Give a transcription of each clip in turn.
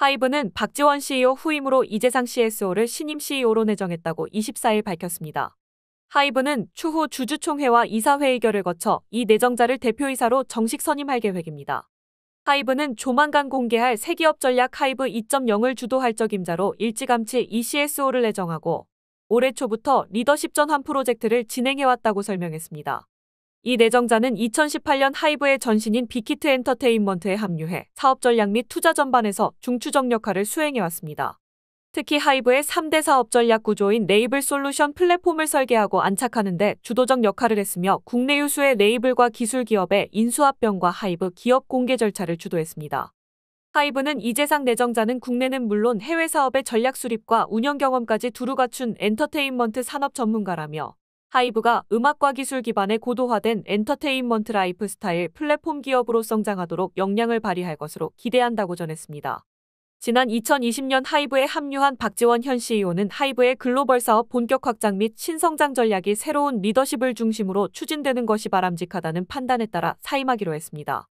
하이브는 박지원 CEO 후임으로 이재상 CSO를 신임 CEO로 내정했다고 24일 밝혔습니다. 하이브는 추후 주주총회와 이사회의결을 거쳐 이 내정자를 대표이사로 정식 선임할 계획입니다. 하이브는 조만간 공개할 세기업 전략 하이브 2.0을 주도할 적임자로 일찌감치 e CSO를 내정하고 올해 초부터 리더십 전환 프로젝트를 진행해왔다고 설명했습니다. 이 내정자는 2018년 하이브의 전신인 빅히트 엔터테인먼트에 합류해 사업 전략 및 투자 전반에서 중추적 역할을 수행해왔습니다. 특히 하이브의 3대 사업 전략 구조인 네이블 솔루션 플랫폼을 설계하고 안착하는데 주도적 역할을 했으며 국내 유수의 네이블과 기술 기업의 인수합병과 하이브 기업 공개 절차를 주도했습니다. 하이브는 이재상 내정자는 국내는 물론 해외 사업의 전략 수립과 운영 경험까지 두루 갖춘 엔터테인먼트 산업 전문가라며 하이브가 음악과 기술 기반의 고도화된 엔터테인먼트 라이프 스타일 플랫폼 기업으로 성장하도록 역량을 발휘할 것으로 기대한다고 전했습니다. 지난 2020년 하이브에 합류한 박지원 현 CEO는 하이브의 글로벌 사업 본격 확장 및 신성장 전략이 새로운 리더십을 중심으로 추진되는 것이 바람직하다는 판단에 따라 사임하기로 했습니다.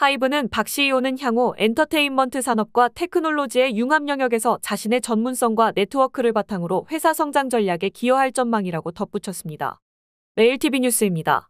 하이브는 박 CEO는 향후 엔터테인먼트 산업과 테크놀로지의 융합 영역에서 자신의 전문성과 네트워크를 바탕으로 회사 성장 전략에 기여할 전망이라고 덧붙였습니다. 매일TV 뉴스입니다.